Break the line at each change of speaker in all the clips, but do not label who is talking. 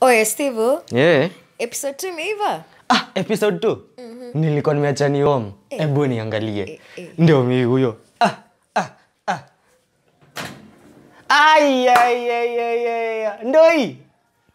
oye oh, steve yeah. episode t imeiva ah, episode t mm -hmm. nilikuwa nimeacha niom eh. ebu niangalie eh, eh. ndio mii huyo ah, ah, ah. ndoi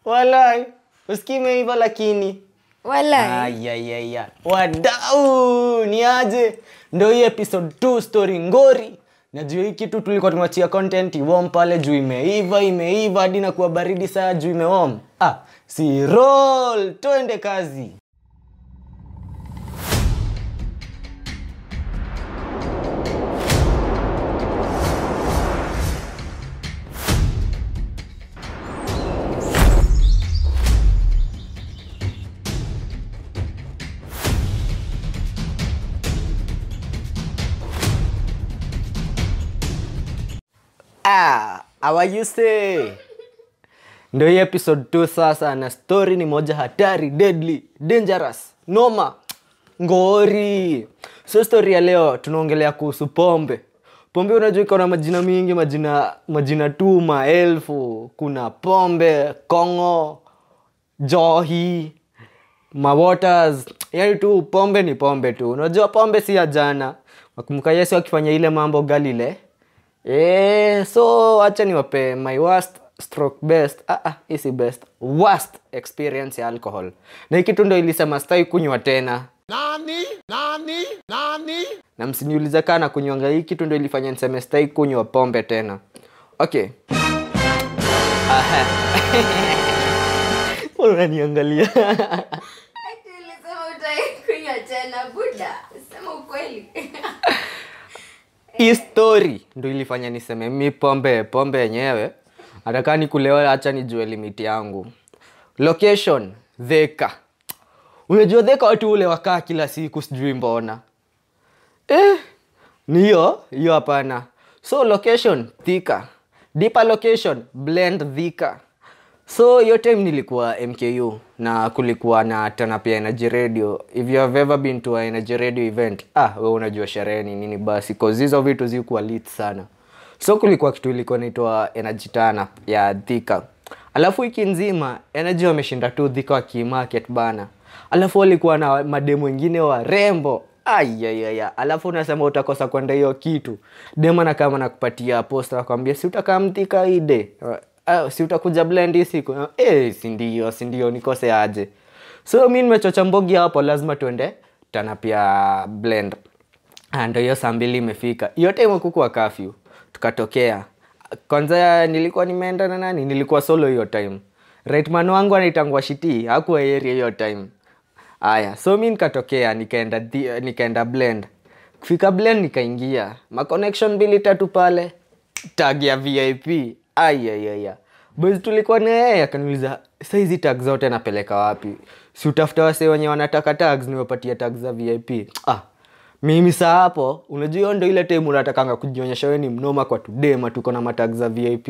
walai usikii imeiva lakini walayayaya wadau ni aje ndo hii episode 2 story ngori na juu hii kitu tulikuwa tumewachia content warm pale juu imeiva imeiva hadi na kuwa baridi saa juu imewom ah, si roll twende kazi awayuse ndo hii episode 2 sasa na story ni moja hatari deadly dangerous noma ngori so story ya leo tunaongelea kuhusu pombe pombe unajua iko majina mingi majina majina tu maelfu kuna pombe kongo johi mawaters yani tu pombe ni pombe tu unajua pombe si ya jana wakumbuka yesu akifanya ile mambo galile Yeah, so wacha niwape my worst stroke best ah, ah, isi best worst experience ya alcohol na hii kitu ndo ilisema stai kunywa tena nani? Nani? Nani? na msiniuliza kaa na kunywanga hii kitu ndo ilifanya niseme stai kunywa pombe tena okay unaniangalia hii story ndo ilifanya niseme mi pombe pombe yenyewe atakaa ni kulewa hacha nijue limiti yangu location dheka unajua dheka watu ule wakaa kila siku sijui mbona eh, niyo hiyo hapana so location thika deeper location blend thika so hiyo time nilikuwa mku na kulikuwa na tana pia energy radio if you have ever been to a energy radio event ah we unajua sherehe ni nini basi cause hizo vitu zikuwa lit sana so kulikuwa kitu ilikuwa naitwa energy tana ya dhika alafu wiki nzima energy wameshinda tu dhika wa kimarket bana alafu walikuwa na mademu wengine wa rembo ayayaya alafu unasema utakosa kwenda hiyo kitu dema na kama nakupatia posta akwambia si utakaa mthika ide Eh, si utakuja blend hii siku hey, eh, sindio sindio nikose aje so mi nimechocha mbogi hapo lazima tuende tana pia blend ah, ndo hiyo saa mbili imefika hiyo time kukuwa kafyu tukatokea kwanza nilikuwa nimeenda na nani nilikuwa solo hiyo time rightman wangu anaitangwa shiti hakuwa area hiyo time aya so mi nikatokea nikaenda nikaenda blend kufika blend nikaingia ma connection mbili tatu pale tag ya vip ayayaya bas tulikuwa na yeye akaniuliza saizi tag zote napeleka wapi si utafuta wase wenye wanataka tags niwapatia tag za vip ah mimi saa hapo unajua ndo ile time unatakanga kujionyesha we ni mnoma kwa tudema tuko na matag za vip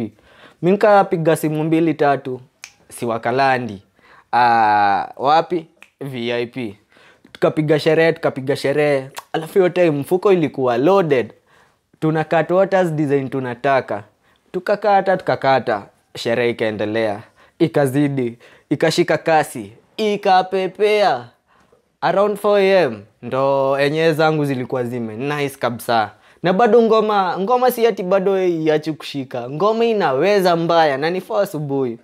mi nkapiga simu mbili tatu si wakalandi ah, wapi vip tukapiga sherehe tukapiga sherehe alafu hiyo time mfuko ilikuwa loaded tuna cut waters design tunataka tukakata tukakata sherehe ikaendelea ikazidi ikashika kasi ikapepea around 4am ndo enyewe zangu zilikuwa zime nice kabisa na bado ngoma ngoma si ati bado iachi kushika ngoma inaweza mbaya na ni nifaa asubuhi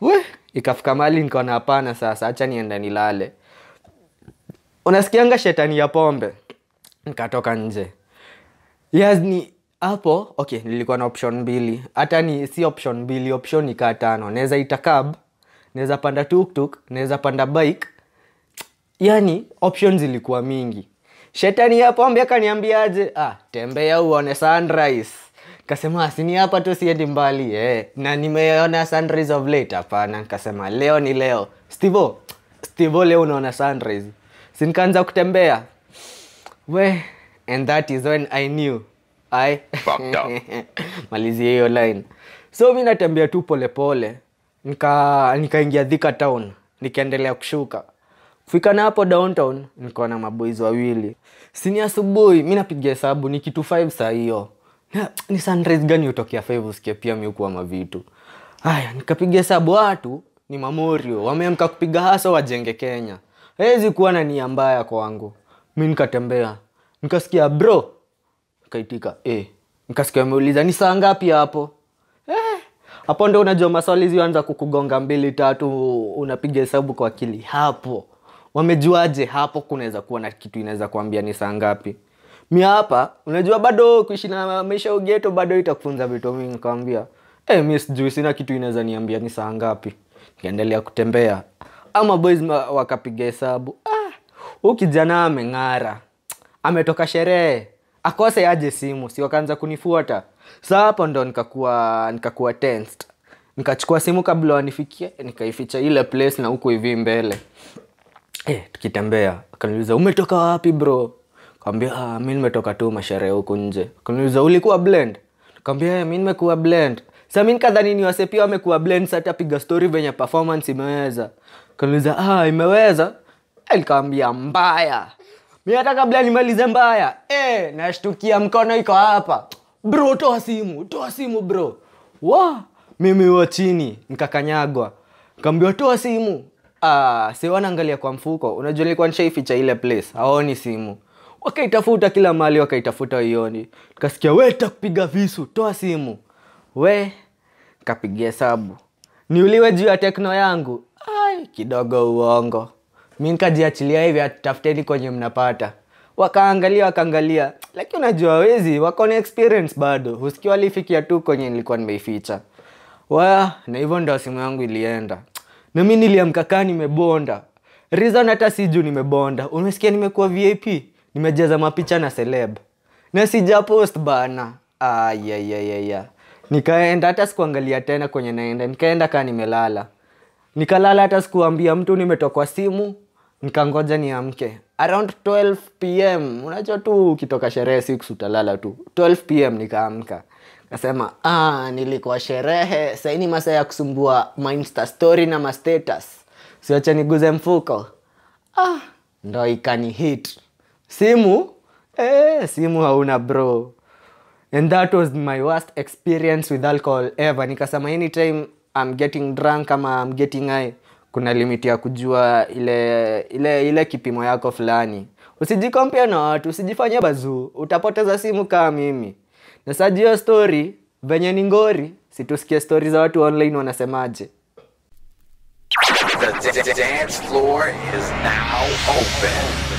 we ikafika mali nikaona hapana sasa hacha nienda nilale unasikianga shetani ya pombe nikatoka nje yani hapo okay nilikuwa na option mbili hata ni si option mbili option ikaa tano naweza ita cab naweza panda tuktuk naweza panda bike yani option zilikuwa mingi shetani hapo ambi akaniambiaje ah, tembea uone sunrise kasema ah, sini hapa tu siendi mbali eh. na nimeona sunrise of late hapana nkasema leo ni leo stivo stivo leo unaona sunrise sinkaanza kutembea we and that is when i knew ai malizia hiyo line so mi natembea tu polepole nika nikaingia dhika town nikaendelea kushuka kufika na hapo downtown nikaona maboizi wawili sini asubuhi mi napiga hesabu ni kitu five saa hiyo ni sunrise gani utokea five usikia pia mi kuwa mavitu haya nikapiga hesabu watu ah, ni mamorio wameamka kupiga haso wajenge kenya hezi kuwa na nia mbaya kwangu mi nikatembea nikasikia bro kaitika e. Nikasikia ameuliza ni saa ngapi hapo eh, hapo ndo unajua maswali zianza kukugonga mbili tatu, unapiga hesabu kwa akili. Hapo wamejuaje? Hapo kunaweza kuwa na kitu inaweza kuambia ni saa ngapi. Mi hapa unajua, bado kuishi na maisha ugeto bado itakufunza vitu mingi. Nikamwambia hey, eh, mi sijui, sina kitu inaweza niambia ni saa ngapi. Nikaendelea kutembea ama boys wakapiga hesabu. Ah, huu kijana ameng'ara, ametoka sherehe akose aje simu si wakaanza kunifuata saa hapo ndo nikakuwa nikakuwa tensed nikachukua simu kabla wanifikie nikaificha ile place na huku hivi mbele eh, tukitembea akaniuliza umetoka wapi bro kaambia ah, mi nimetoka tu masherehe huku nje akaniuliza ulikuwa blend kaambia eh, mi nimekuwa blend samin kadhani ni wase pia wamekuwa blend sata piga story venye performance imeweza kaniuliza ah, imeweza eh, nikaambia mbaya mi hata kabla nimalize mbaya e, nashtukia mkono iko hapa bro toa simu toa simu bro wa mimi wa chini nikakanyagwa kaambiwa toa simu ah, siwanaangalia kwa mfuko unajua nilikuwa nishaificha ile place aoni simu wakaitafuta kila mali wakaitafuta ioni kasikia we takupiga visu toa simu we kapiga hesabu niuliwe juu ya tekno yangu ai kidogo uongo mi nikajiachilia hivi atafuteni kwenye mnapata wakaangalia wakaangalia lakini unajua wezi wako na experience bado husikia walifikia tu kwenye nilikuwa nimeificha waya na hivyo ndo simu yangu ilienda na mi niliamkakaa nimebonda rizon hata si juu nimebonda umesikia nimekuwa vip nimejeza mapicha na seleb na sijapost bana ayayayaya nikaenda hata sikuangalia tena kwenye naenda nikaenda kaa nimelala nikalala hata sikuambia mtu nimetokwa simu nikangoja niamke around 12 pm unajua tu ukitoka sherehe six utalala tu 12 pm nikaamka kasema ah, nilikuwa sherehe saini masaa ya kusumbua mainsta story na mastatus siacha niguze mfuko ah, ndo ikani hit simu eh, simu hauna bro and that was my worst experience with alcohol ever nikasema any time I'm getting drunk ama I'm getting high, kuna limit ya kujua ile ile ile kipimo yako fulani. usijikompia na watu, usijifanye bazuu, utapoteza simu kama mimi. Na saji hiyo story venye ni ngori, situsikie stori za watu online wanasemaje. The dance floor is now open.